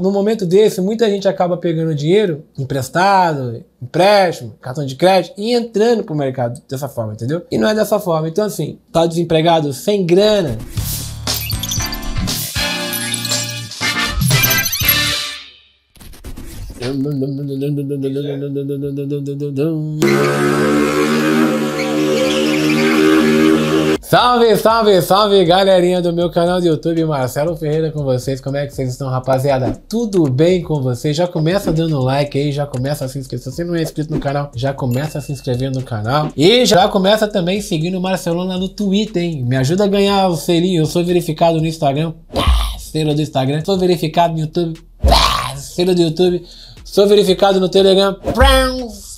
No momento desse, muita gente acaba pegando dinheiro emprestado, empréstimo, cartão de crédito e entrando pro mercado dessa forma, entendeu? E não é dessa forma. Então, assim, tá desempregado, sem grana, Salve, salve, salve galerinha do meu canal do YouTube, Marcelo Ferreira com vocês, como é que vocês estão rapaziada? Tudo bem com vocês? Já começa dando like aí, já começa a se inscrever, se você não é inscrito no canal, já começa a se inscrever no canal e já começa também seguindo o Marcelo lá no Twitter, hein? Me ajuda a ganhar o selinho, eu sou verificado no Instagram, selo do Instagram, sou verificado no YouTube, selo do YouTube, sou verificado no Telegram,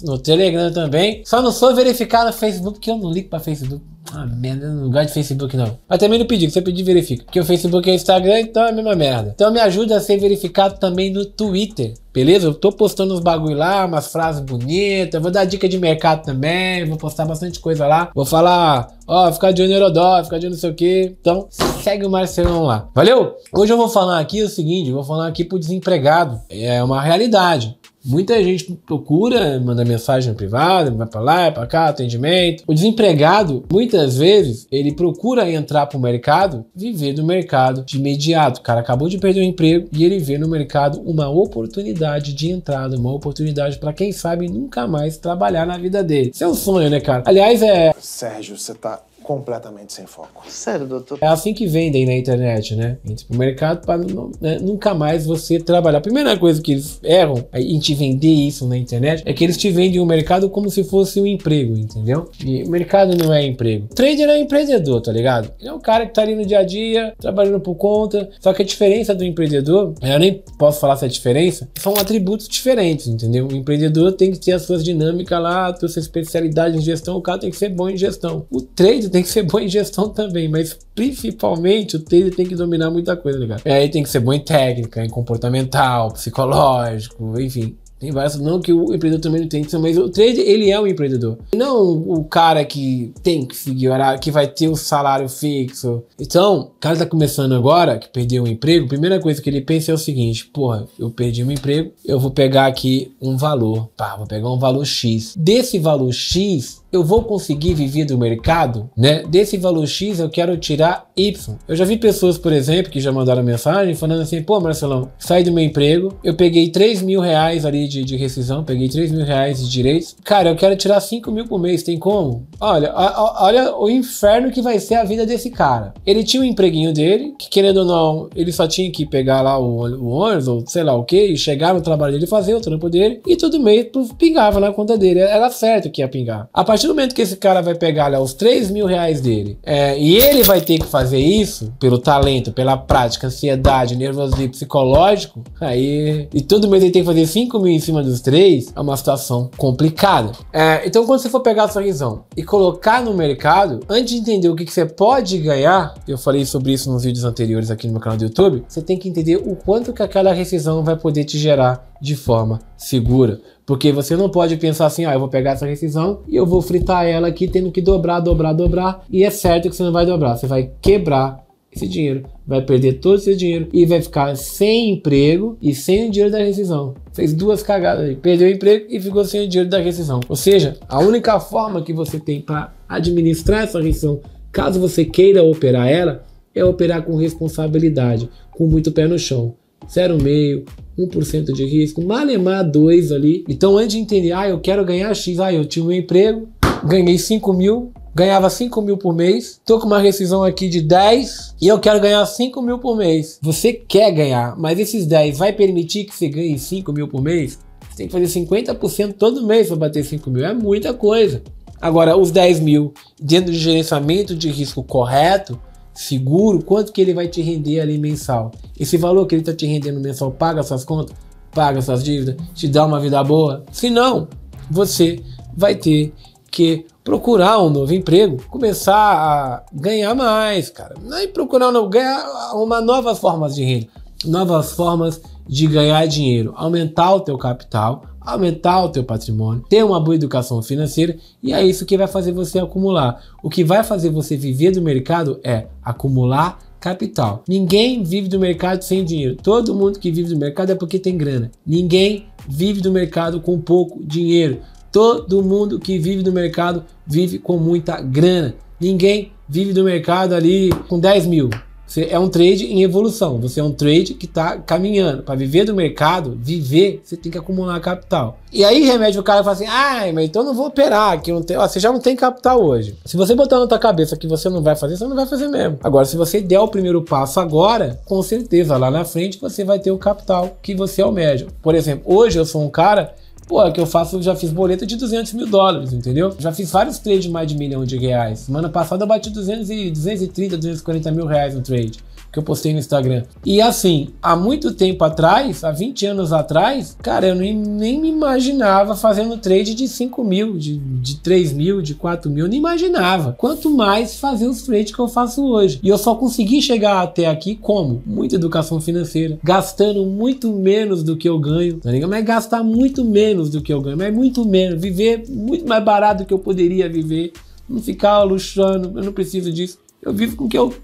no Telegram também, só não sou verificado no Facebook, que eu não ligo pra Facebook. Uma merda, não gosto de Facebook não. Mas também não pedi, que você pedir verifica. Porque o Facebook e o Instagram, então é a mesma merda. Então me ajuda a ser verificado também no Twitter. Beleza? Eu tô postando uns bagulho lá, umas frases bonitas. Vou dar dica de mercado também. Vou postar bastante coisa lá. Vou falar, ó, ficar de olho no Eurodó, ficar de olho não sei o que. Então, segue o Marcelão lá. Valeu? Hoje eu vou falar aqui o seguinte: vou falar aqui pro desempregado. É uma realidade. Muita gente procura, manda mensagem privada, vai para lá, para cá, atendimento. O desempregado, muitas vezes, ele procura entrar para o mercado, viver do mercado de imediato. O cara acabou de perder o emprego e ele vê no mercado uma oportunidade de entrada, uma oportunidade para quem sabe nunca mais trabalhar na vida dele. Seu é um sonho, né, cara? Aliás, é. Sérgio, você tá completamente sem foco. Sério, doutor? É assim que vendem na internet, né? Entre o mercado para né? nunca mais você trabalhar. A primeira coisa que eles erram em te vender isso na internet é que eles te vendem o mercado como se fosse um emprego, entendeu? E o mercado não é emprego. Trader é empreendedor, tá ligado? Ele é um cara que tá ali no dia a dia, trabalhando por conta. Só que a diferença do empreendedor, eu nem posso falar essa é diferença, são atributos diferentes, entendeu? O empreendedor tem que ter as suas dinâmicas lá, a sua especialidade em gestão, o cara tem que ser bom em gestão. O trader tem que ser bom em gestão também, mas principalmente o trader tem que dominar muita coisa, tá ligado? E é, aí tem que ser bom em técnica, em comportamental, psicológico, enfim, tem vários, não que o empreendedor também não tem, mas o trader, ele é um empreendedor. Não o cara que tem que figurar, que vai ter um salário fixo. Então, o cara tá começando agora, que perdeu um emprego, a primeira coisa que ele pensa é o seguinte, porra, eu perdi um emprego, eu vou pegar aqui um valor, pá, vou pegar um valor X. Desse valor X, eu vou conseguir viver do mercado, né? Desse valor X eu quero tirar Y. Eu já vi pessoas, por exemplo, que já mandaram mensagem falando assim: pô, Marcelão, saí do meu emprego, eu peguei 3 mil reais ali de, de rescisão, peguei 3 mil reais de direitos. Cara, eu quero tirar 5 mil por mês, tem como? Olha, a, a, olha o inferno que vai ser a vida desse cara. Ele tinha um empreguinho dele, que querendo ou não, ele só tinha que pegar lá o, o ônibus, ou sei lá o que, e chegar no trabalho dele, fazer o trampo dele, e todo mês pingava na conta dele. Era certo que ia pingar. A partir do momento que esse cara vai pegar lá, os 3 mil reais dele, é, e ele vai ter que fazer fazer isso pelo talento, pela prática, ansiedade, nervosismo psicológico, aí. E todo mês ele tem que fazer 5 mil em cima dos três, é uma situação complicada. É, então, quando você for pegar a sua visão e colocar no mercado, antes de entender o que, que você pode ganhar, eu falei sobre isso nos vídeos anteriores aqui no meu canal do YouTube, você tem que entender o quanto que aquela rescisão vai poder te gerar de forma segura. Porque você não pode pensar assim, ó, eu vou pegar essa rescisão e eu vou fritar ela aqui tendo que dobrar, dobrar, dobrar. E é certo que você não vai dobrar, você vai quebrar esse dinheiro, vai perder todo esse dinheiro e vai ficar sem emprego e sem o dinheiro da rescisão. Fez duas cagadas, perdeu o emprego e ficou sem o dinheiro da rescisão. Ou seja, a única forma que você tem para administrar essa rescisão, caso você queira operar ela, é operar com responsabilidade, com muito pé no chão. zero meio. 1% de risco, malemar 2 ali. Então, antes de entender, ah, eu quero ganhar X, ah, eu tinha um emprego, ganhei 5 mil, ganhava 5 mil por mês, tô com uma rescisão aqui de 10 e eu quero ganhar 5 mil por mês. Você quer ganhar, mas esses 10 vai permitir que você ganhe 5 mil por mês? Você tem que fazer 50% todo mês para bater 5 mil, é muita coisa. Agora, os 10 mil, dentro do gerenciamento de risco correto, seguro, quanto que ele vai te render ali mensal. Esse valor que ele está te rendendo mensal paga suas contas, paga suas dívidas, te dá uma vida boa. Se não, você vai ter que procurar um novo emprego, começar a ganhar mais, cara. Não é procurar não, ganhar uma novas formas de renda, novas formas de ganhar dinheiro, aumentar o teu capital aumentar o teu patrimônio, ter uma boa educação financeira e é isso que vai fazer você acumular. O que vai fazer você viver do mercado é acumular capital. Ninguém vive do mercado sem dinheiro. Todo mundo que vive do mercado é porque tem grana. Ninguém vive do mercado com pouco dinheiro. Todo mundo que vive do mercado vive com muita grana. Ninguém vive do mercado ali com 10 mil. Você é um trade em evolução. Você é um trade que está caminhando. Para viver do mercado, viver, você tem que acumular capital. E aí remédio, o cara fala assim: ah, mas então não vou operar, que não tem... Ó, você já não tem capital hoje. Se você botar na tua cabeça que você não vai fazer, você não vai fazer mesmo. Agora, se você der o primeiro passo agora, com certeza lá na frente você vai ter o capital que você almeja. Por exemplo, hoje eu sou um cara Pô, é que eu faço, já fiz boleto de 200 mil dólares, entendeu? Já fiz vários trades de mais de milhão de reais. Semana passada eu bati 200 e, 230, 240 mil reais no trade que eu postei no Instagram. E assim, há muito tempo atrás, há 20 anos atrás, cara, eu nem, nem me imaginava fazendo trade de 5 mil, de, de 3 mil, de 4 mil, nem imaginava. Quanto mais fazer os trades que eu faço hoje. E eu só consegui chegar até aqui como? Muita educação financeira, gastando muito menos do que eu ganho, tá ligado? Mas gastar muito menos do que eu ganho, mas muito menos, viver muito mais barato do que eu poderia viver, não ficar luxando, eu não preciso disso. Eu vivo com o que eu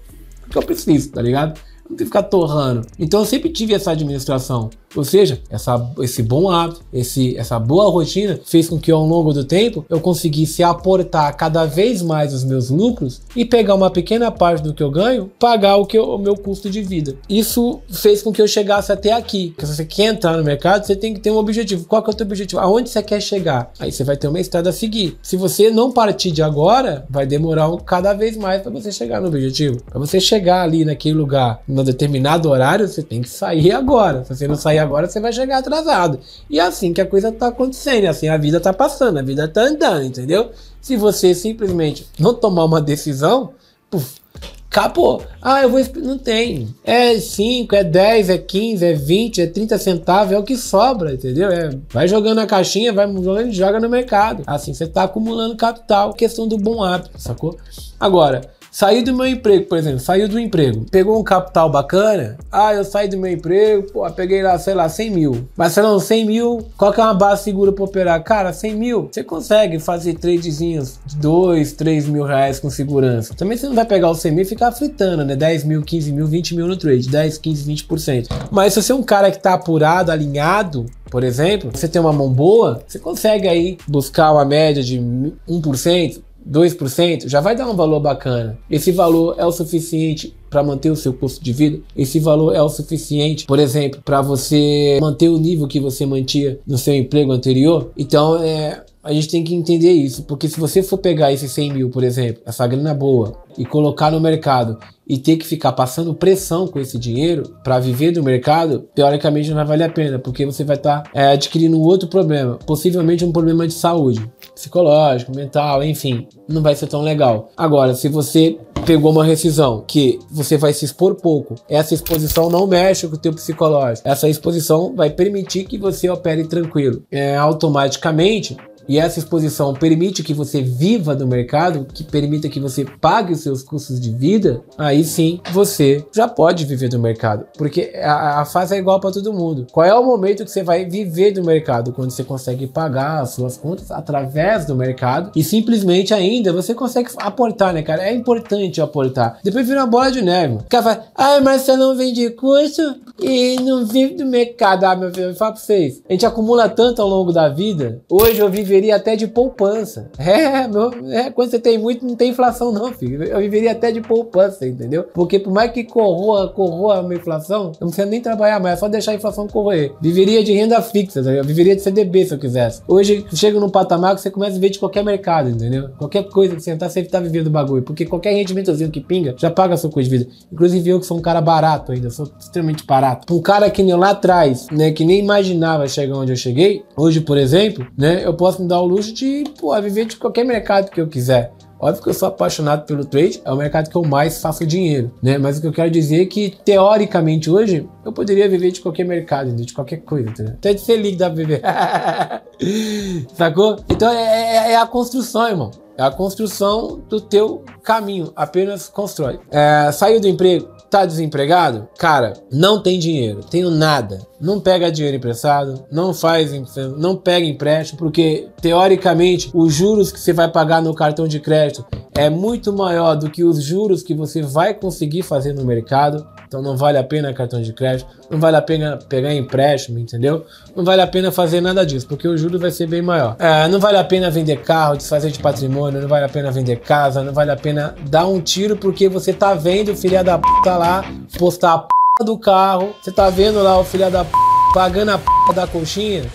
que eu preciso, tá ligado? Não tem que ficar torrando. Então eu sempre tive essa administração. Ou seja, essa, esse bom hábito, esse, essa boa rotina fez com que ao longo do tempo eu conseguisse aportar cada vez mais os meus lucros e pegar uma pequena parte do que eu ganho, pagar o, que eu, o meu custo de vida. Isso fez com que eu chegasse até aqui. Porque se você quer entrar no mercado, você tem que ter um objetivo. Qual que é o teu objetivo? Aonde você quer chegar? Aí você vai ter uma estrada a seguir. Se você não partir de agora, vai demorar cada vez mais para você chegar no objetivo. Para você chegar ali naquele lugar, num determinado horário, você tem que sair agora. Se você não sair agora você vai chegar atrasado. E é assim que a coisa tá acontecendo, é assim a vida tá passando, a vida tá andando, entendeu? Se você simplesmente não tomar uma decisão, puf, Capô, ah, eu vou. Não tem. É 5, é 10, é 15, é 20, é 30 centavos, é o que sobra, entendeu? É, vai jogando a caixinha, vai jogando e joga no mercado. Assim, você tá acumulando capital. Questão do bom hábito, sacou? Agora, Saiu do meu emprego, por exemplo, saiu do emprego, pegou um capital bacana, ah, eu saí do meu emprego, pô, peguei lá, sei lá, 100 mil. Mas, sei lá, 100 mil, qual que é uma base segura para operar? Cara, 100 mil, você consegue fazer tradezinhos de 2, 3 mil reais com segurança. Também você não vai pegar o 100 mil e ficar fritando, né? 10 mil, 15 mil, 20 mil no trade, 10, 15, 20%. Mas se você é um cara que tá apurado, alinhado, por exemplo, você tem uma mão boa, você consegue aí buscar uma média de 1%, 2%, já vai dar um valor bacana. Esse valor é o suficiente para manter o seu custo de vida. Esse valor é o suficiente, por exemplo, para você manter o nível que você mantinha no seu emprego anterior. Então, é, a gente tem que entender isso, porque se você for pegar esses 100 mil, por exemplo, essa grana boa, e colocar no mercado e ter que ficar passando pressão com esse dinheiro para viver do mercado, teoricamente não vai valer a pena, porque você vai estar tá, é, adquirindo um outro problema, possivelmente um problema de saúde, psicológico, mental, enfim, não vai ser tão legal. Agora, se você pegou uma rescisão que você vai se expor pouco, essa exposição não mexe com o teu psicológico, essa exposição vai permitir que você opere tranquilo. É, automaticamente, e essa exposição permite que você viva do mercado, que permita que você pague os seus custos de vida, aí sim você já pode viver do mercado. Porque a, a fase é igual para todo mundo. Qual é o momento que você vai viver do mercado? Quando você consegue pagar as suas contas através do mercado e simplesmente ainda você consegue aportar, né, cara? É importante aportar. Depois vira uma bola de neve. O cara fala, ah, mas você não vende curso e não vive do mercado. Ah, meu filho, eu falo pra vocês. A gente acumula tanto ao longo da vida. Hoje eu vivo viveria até de poupança. É, meu, é, quando você tem muito, não tem inflação, não, filho. Eu viveria até de poupança, entendeu? Porque por mais que corroa, corroa a inflação, eu não precisa nem trabalhar mais, é só deixar a inflação correr. Viveria de renda fixa, eu viveria de CDB se eu quisesse. Hoje, chega num patamar que você começa a ver de qualquer mercado, entendeu? Qualquer coisa que você tá, entrar, você tá vivendo bagulho. Porque qualquer rendimentozinho que pinga, já paga a sua coisa de vida. Inclusive, eu que sou um cara barato ainda, sou extremamente barato. Um cara que nem lá atrás, né, que nem imaginava chegar onde eu cheguei, hoje, por exemplo, né, eu posso posso me dar o luxo de pô, viver de qualquer mercado que eu quiser. Óbvio que eu sou apaixonado pelo trade, é o mercado que eu mais faço dinheiro, né? Mas o que eu quero dizer é que, teoricamente, hoje, eu poderia viver de qualquer mercado, de qualquer coisa, entendeu? Até de ser líquido dá pra viver. Sacou? Então é, é, é, a construção, irmão. É a construção do teu caminho. Apenas constrói. É, saiu do emprego, Tá desempregado? Cara, não tem dinheiro, tenho nada. Não pega dinheiro emprestado, não faz, não pega empréstimo, porque teoricamente os juros que você vai pagar no cartão de crédito é muito maior do que os juros que você vai conseguir fazer no mercado. Então não vale a pena cartão de crédito, não vale a pena pegar empréstimo, entendeu? Não vale a pena fazer nada disso, porque o juro vai ser bem maior. É, não vale a pena vender carro, desfazer de patrimônio, não vale a pena vender casa, não vale a pena dar um tiro porque você tá vendo o filha da p lá postar a p do carro, você tá vendo lá o filha da p pagando a p da coxinha,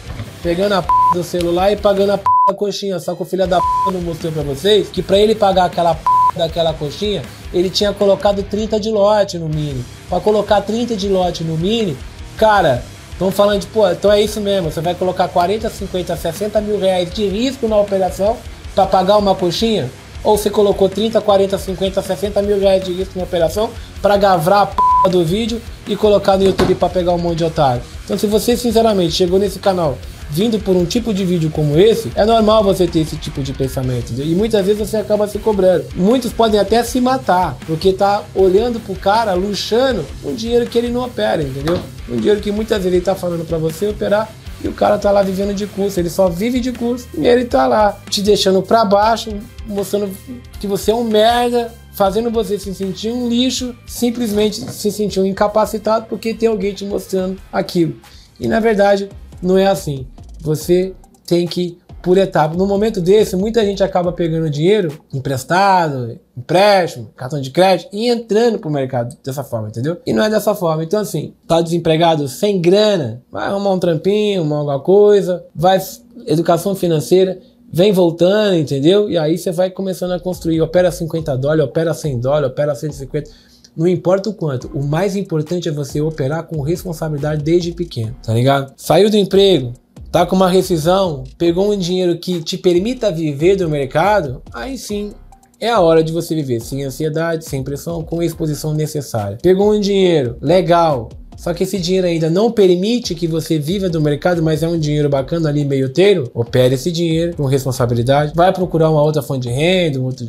pegando a p do celular e pagando a p da coxinha, só que o filha da p não mostrou pra vocês que pra ele pagar aquela p daquela coxinha, ele tinha colocado 30 de lote no mini. Para colocar 30 de lote no mini, cara, estão falando de, pô, então é isso mesmo, você vai colocar 40, 50, 60 mil reais de risco na operação para pagar uma coxinha? Ou você colocou 30, 40, 50, 60 mil reais de risco na operação para gravar a p do vídeo e colocar no YouTube para pegar um monte de otário? Então, se você sinceramente chegou nesse canal vindo por um tipo de vídeo como esse, é normal você ter esse tipo de pensamento. E muitas vezes você acaba se cobrando. Muitos podem até se matar, porque tá olhando pro cara, luxando, um dinheiro que ele não opera, entendeu? Um dinheiro que muitas vezes ele tá falando para você operar, e o cara tá lá vivendo de curso, ele só vive de curso e ele tá lá te deixando para baixo, mostrando que você é um merda, fazendo você se sentir um lixo, simplesmente se sentir um incapacitado porque tem alguém te mostrando aquilo. E na verdade, não é assim. Você tem que por etapa. No momento desse, muita gente acaba pegando dinheiro emprestado, empréstimo, cartão de crédito e entrando para o mercado dessa forma, entendeu? E não é dessa forma. Então, assim, tá desempregado sem grana, vai arrumar um trampinho, arrumar alguma coisa, vai educação financeira, vem voltando, entendeu? E aí você vai começando a construir. Opera 50 dólares, opera 100 dólares, opera 150. Não importa o quanto, o mais importante é você operar com responsabilidade desde pequeno, tá ligado? Saiu do emprego, tá com uma rescisão, pegou um dinheiro que te permita viver do mercado, aí sim é a hora de você viver sem ansiedade, sem pressão, com a exposição necessária. Pegou um dinheiro legal, só que esse dinheiro ainda não permite que você viva do mercado, mas é um dinheiro bacana ali meio teiro. Opere esse dinheiro com responsabilidade, vai procurar uma outra fonte de renda, um outro,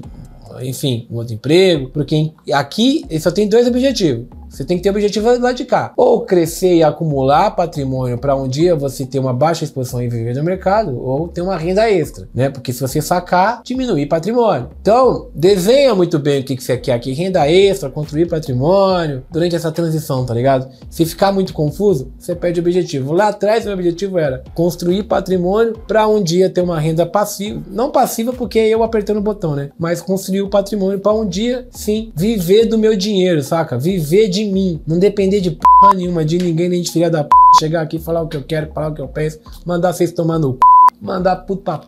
enfim, um outro emprego, porque aqui ele só tem dois objetivos: você tem que ter objetivo lá de cá. Ou crescer e acumular patrimônio para um dia você ter uma baixa exposição e viver no mercado, ou ter uma renda extra, né? Porque se você sacar, diminuir patrimônio. Então, desenha muito bem o que, que você quer aqui. Renda extra, construir patrimônio durante essa transição, tá ligado? Se ficar muito confuso, você perde o objetivo. Lá atrás, meu objetivo era construir patrimônio para um dia ter uma renda passiva. Não passiva porque é eu apertando o botão, né? Mas construir o patrimônio para um dia, sim, viver do meu dinheiro, saca? Viver de de mim, não depender de porra nenhuma, de ninguém, nem de filha da p... chegar aqui, falar o que eu quero, falar o que eu penso, mandar vocês tomar no p... mandar puto pra p...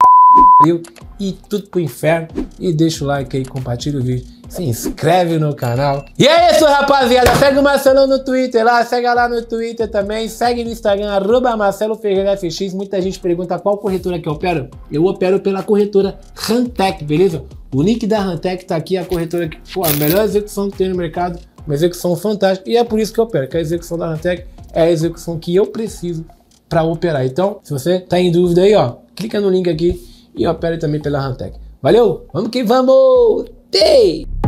e tudo pro inferno. E deixa o like aí, compartilha o vídeo se inscreve no canal. E é isso, rapaziada. Segue o Marcelo no Twitter lá, segue lá no Twitter também. Segue no Instagram, arroba Marcelo Ferreira FX. Muita gente pergunta qual corretora que eu opero. Eu opero pela corretora Rantec, beleza? O link da Rantec tá aqui, a corretora que, pô, a melhor execução que tem no mercado. Uma execução fantástica. E é por isso que eu opero, a execução da Rantec é a execução que eu preciso para operar. Então, se você está em dúvida aí, ó, clica no link aqui e opere também pela Rantec. Valeu? Vamos que vamos! Tei!